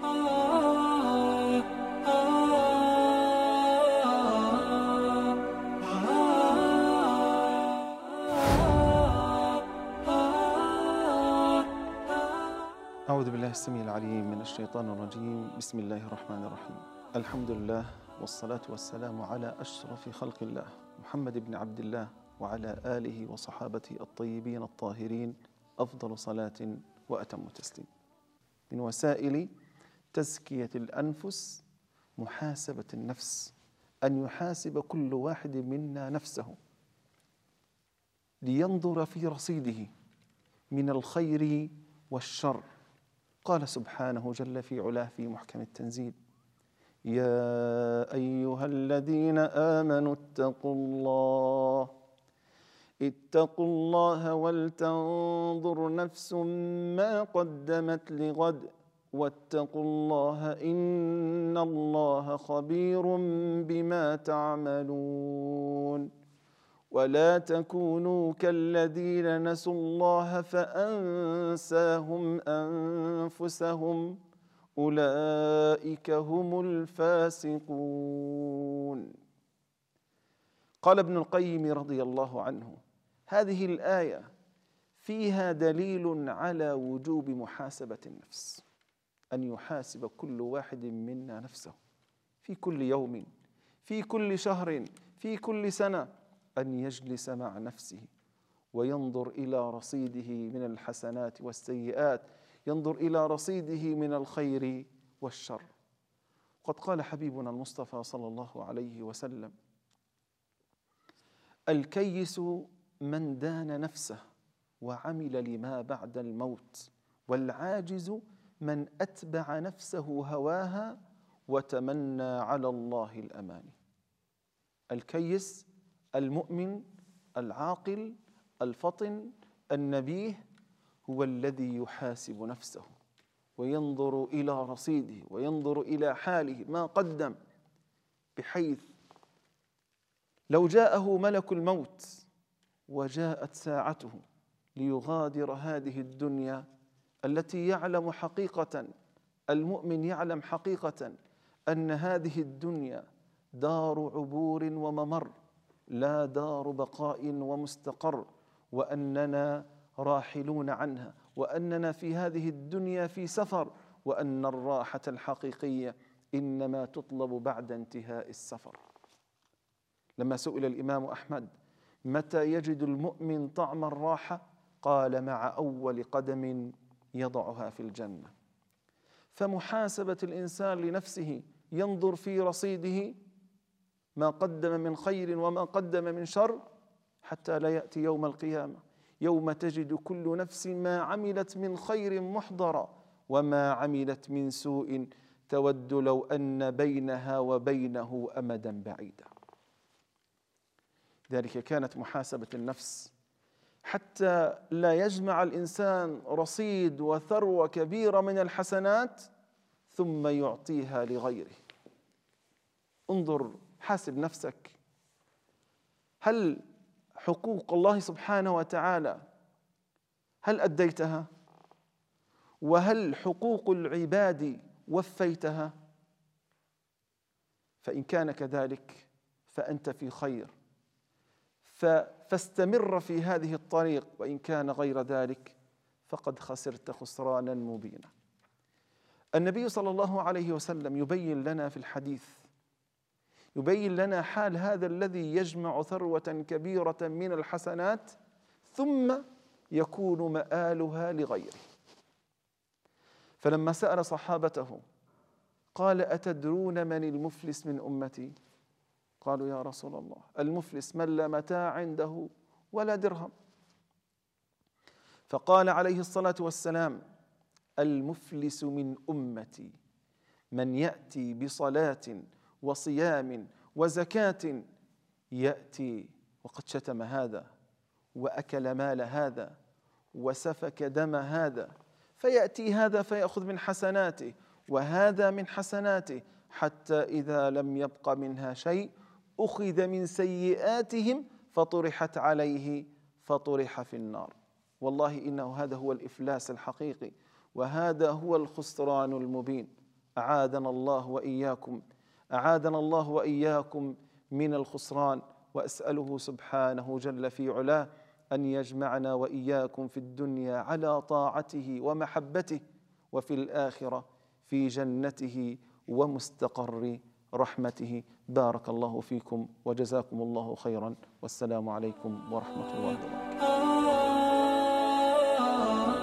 أعوذ بالله السميع العليم من الشيطان الرجيم بسم الله الرحمن الرحيم الحمد لله والصلاة والسلام على أشرف خلق الله محمد بن عبد الله وعلى آله وصحابته الطيبين الطاهرين أفضل صلاة وأتم تسليم من وسائل تزكية الأنفس محاسبة النفس أن يحاسب كل واحد منا نفسه لينظر في رصيده من الخير والشر قال سبحانه جل في علاه في محكم التنزيل يا أيها الذين آمنوا اتقوا الله اتقوا الله ولتنظر نفس ما قدمت لغد واتقوا الله إن الله خبير بما تعملون ولا تكونوا كالذين نسوا الله فأنساهم أنفسهم أولئك هم الفاسقون قال ابن القيم رضي الله عنه هذه الآية فيها دليل على وجوب محاسبة النفس أن يحاسب كل واحد منا نفسه في كل يوم في كل شهر في كل سنة أن يجلس مع نفسه وينظر إلى رصيده من الحسنات والسيئات ينظر إلى رصيده من الخير والشر قد قال حبيبنا المصطفى صلى الله عليه وسلم الكيس من دان نفسه وعمل لما بعد الموت والعاجز من أتبع نفسه هواها وتمنى على الله الأماني الكيس المؤمن العاقل الفطن النبيه هو الذي يحاسب نفسه وينظر إلى رصيده وينظر إلى حاله ما قدم بحيث لو جاءه ملك الموت وجاءت ساعته ليغادر هذه الدنيا التي يعلم حقيقة المؤمن يعلم حقيقة أن هذه الدنيا دار عبور وممر لا دار بقاء ومستقر وأننا راحلون عنها وأننا في هذه الدنيا في سفر وأن الراحة الحقيقية إنما تطلب بعد انتهاء السفر لما سئل الإمام أحمد متى يجد المؤمن طعم الراحة قال مع أول قدم يضعها في الجنه فمحاسبه الانسان لنفسه ينظر في رصيده ما قدم من خير وما قدم من شر حتى لا ياتي يوم القيامه يوم تجد كل نفس ما عملت من خير محضرا وما عملت من سوء تود لو ان بينها وبينه امدا بعيدا ذلك كانت محاسبه النفس حتى لا يجمع الانسان رصيد وثروه كبيره من الحسنات ثم يعطيها لغيره انظر حاسب نفسك هل حقوق الله سبحانه وتعالى هل اديتها وهل حقوق العباد وفيتها فان كان كذلك فانت في خير فاستمر في هذه الطريق وإن كان غير ذلك فقد خسرت خسرانا مبينا النبي صلى الله عليه وسلم يبين لنا في الحديث يبين لنا حال هذا الذي يجمع ثروة كبيرة من الحسنات ثم يكون مآلها لغيره فلما سأل صحابته قال أتدرون من المفلس من أمتي؟ قالوا يا رسول الله المفلس من لا متاع عنده ولا درهم فقال عليه الصلاه والسلام المفلس من امتي من ياتي بصلاه وصيام وزكاه ياتي وقد شتم هذا واكل مال هذا وسفك دم هذا فياتي هذا فياخذ من حسناته وهذا من حسناته حتى اذا لم يبق منها شيء أخذ من سيئاتهم فطرحت عليه فطرح في النار والله إنه هذا هو الإفلاس الحقيقي وهذا هو الخسران المبين أعاذنا الله وإياكم أعاذنا الله وإياكم من الخسران وأسأله سبحانه جل في علاه أن يجمعنا وإياكم في الدنيا على طاعته ومحبته وفي الآخرة في جنته ومستقر رحمته بارك الله فيكم وجزاكم الله خيرا والسلام عليكم ورحمة الله وبركاته